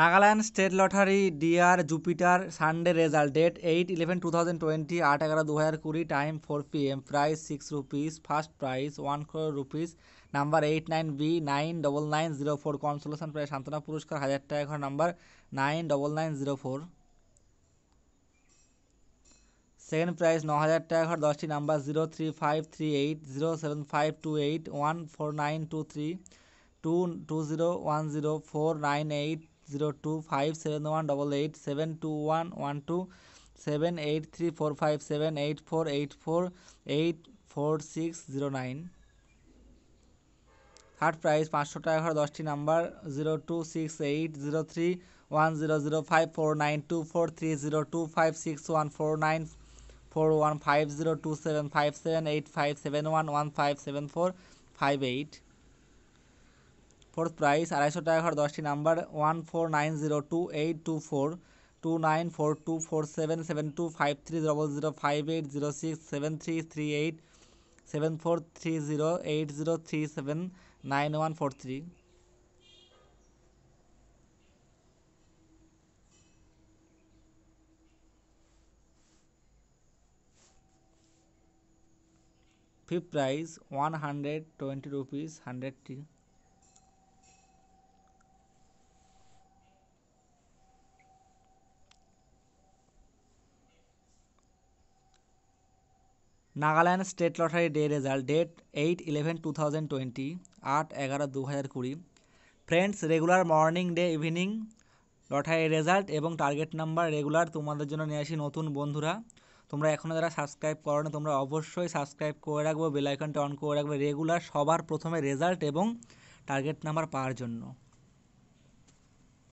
Nagaland state lottery dear Jupiter Sunday result date eight eleven two thousand twenty আট এগারো দু হাজার কুড়ি time four P M price six rupees first price one crore rupees number eight nine B nine double nine zero four consolation প্রায় সান্ত্বনা পুরস্কার হাজার টাকা ঘর number nine double nine zero four second price ন হাজার টাকা ঘর দশটি number zero three five three eight zero seven five two eight one four nine two three two two zero one zero four nine eight zero two five seven one double eight seven two one one two seven eight three four five seven eight four eight four eight four six zero nine third prize পাঁচশো টাকার দশটি number zero two six eight zero three one zero zero five four nine two four three zero two five six one four nine four one five zero two seven five seven eight five seven one one five seven four five eight fourth price আড়াইশো টাকা ঘর দশটি number one four nine zero two eight two four two nine four two four seven seven two five three double zero five eight zero six seven three three eight seven four three zero eight zero three seven nine one four three fifth price one hundred twenty rupees টি Nagaland state lottery day result date eight eleven two thousand twenty আট এগারো দু হাজার কুড়ি friends regular morning day evening lottery result এবং target number regular তোমাদের জন্য নিয়ে আসি নতুন বন্ধুরা তোমরা এখনও যারা সাবস্ক্রাইব করো না তোমরা অবশ্যই সাবস্ক্রাইব করে রাখবো বেলাইকনটা অন করে রাখবে রেগুলার সবার প্রথমে রেজাল্ট এবং টার্গেট নাম্বার পাওয়ার জন্য